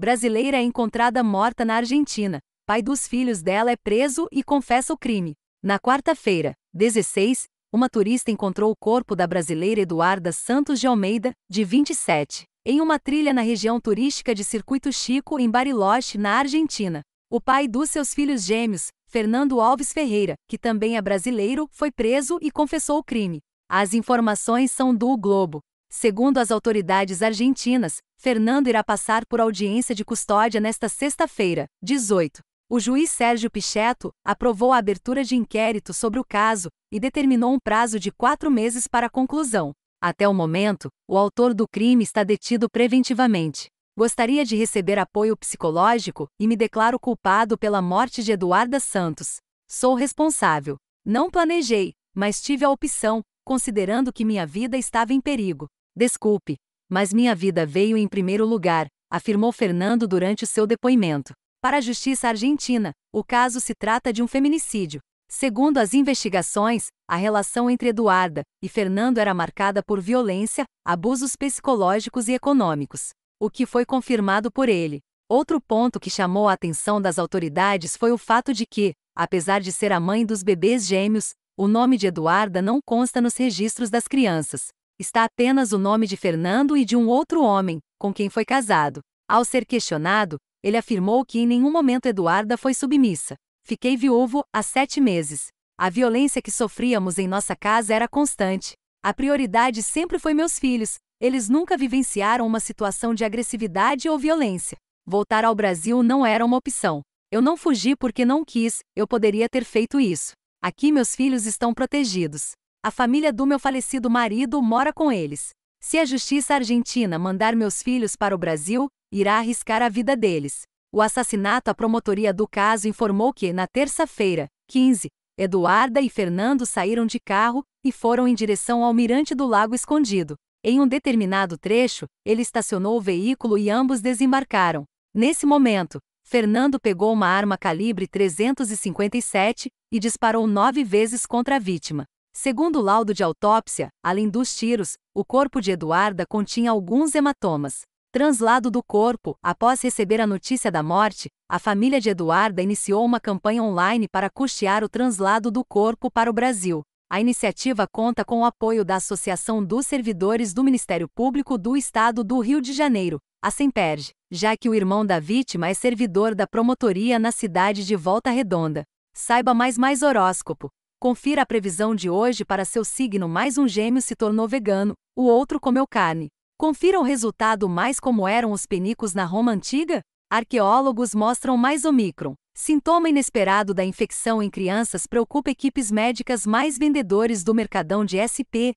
brasileira é encontrada morta na Argentina. Pai dos filhos dela é preso e confessa o crime. Na quarta-feira, 16, uma turista encontrou o corpo da brasileira Eduarda Santos de Almeida, de 27, em uma trilha na região turística de Circuito Chico, em Bariloche, na Argentina. O pai dos seus filhos gêmeos, Fernando Alves Ferreira, que também é brasileiro, foi preso e confessou o crime. As informações são do Globo. Segundo as autoridades argentinas, Fernando irá passar por audiência de custódia nesta sexta-feira, 18. O juiz Sérgio Pichetto aprovou a abertura de inquérito sobre o caso e determinou um prazo de quatro meses para a conclusão. Até o momento, o autor do crime está detido preventivamente. Gostaria de receber apoio psicológico e me declaro culpado pela morte de Eduarda Santos. Sou responsável. Não planejei, mas tive a opção, considerando que minha vida estava em perigo. Desculpe, mas minha vida veio em primeiro lugar, afirmou Fernando durante seu depoimento. Para a justiça argentina, o caso se trata de um feminicídio. Segundo as investigações, a relação entre Eduarda e Fernando era marcada por violência, abusos psicológicos e econômicos, o que foi confirmado por ele. Outro ponto que chamou a atenção das autoridades foi o fato de que, apesar de ser a mãe dos bebês gêmeos, o nome de Eduarda não consta nos registros das crianças está apenas o nome de Fernando e de um outro homem, com quem foi casado. Ao ser questionado, ele afirmou que em nenhum momento Eduarda foi submissa. Fiquei viúvo há sete meses. A violência que sofríamos em nossa casa era constante. A prioridade sempre foi meus filhos. Eles nunca vivenciaram uma situação de agressividade ou violência. Voltar ao Brasil não era uma opção. Eu não fugi porque não quis, eu poderia ter feito isso. Aqui meus filhos estão protegidos. A família do meu falecido marido mora com eles. Se a justiça argentina mandar meus filhos para o Brasil, irá arriscar a vida deles. O assassinato, a promotoria do caso informou que, na terça-feira, 15, Eduarda e Fernando saíram de carro e foram em direção ao mirante do Lago Escondido. Em um determinado trecho, ele estacionou o veículo e ambos desembarcaram. Nesse momento, Fernando pegou uma arma calibre 357 e disparou nove vezes contra a vítima. Segundo o laudo de autópsia, além dos tiros, o corpo de Eduarda continha alguns hematomas. Translado do corpo. Após receber a notícia da morte, a família de Eduarda iniciou uma campanha online para custear o translado do corpo para o Brasil. A iniciativa conta com o apoio da Associação dos Servidores do Ministério Público do Estado do Rio de Janeiro, a Semperge, já que o irmão da vítima é servidor da promotoria na cidade de Volta Redonda. Saiba mais mais horóscopo. Confira a previsão de hoje para seu signo. Mais um gêmeo se tornou vegano, o outro comeu carne. Confira o resultado mais como eram os penicos na Roma antiga? Arqueólogos mostram mais Omicron. Sintoma inesperado da infecção em crianças preocupa equipes médicas mais vendedores do mercadão de SP,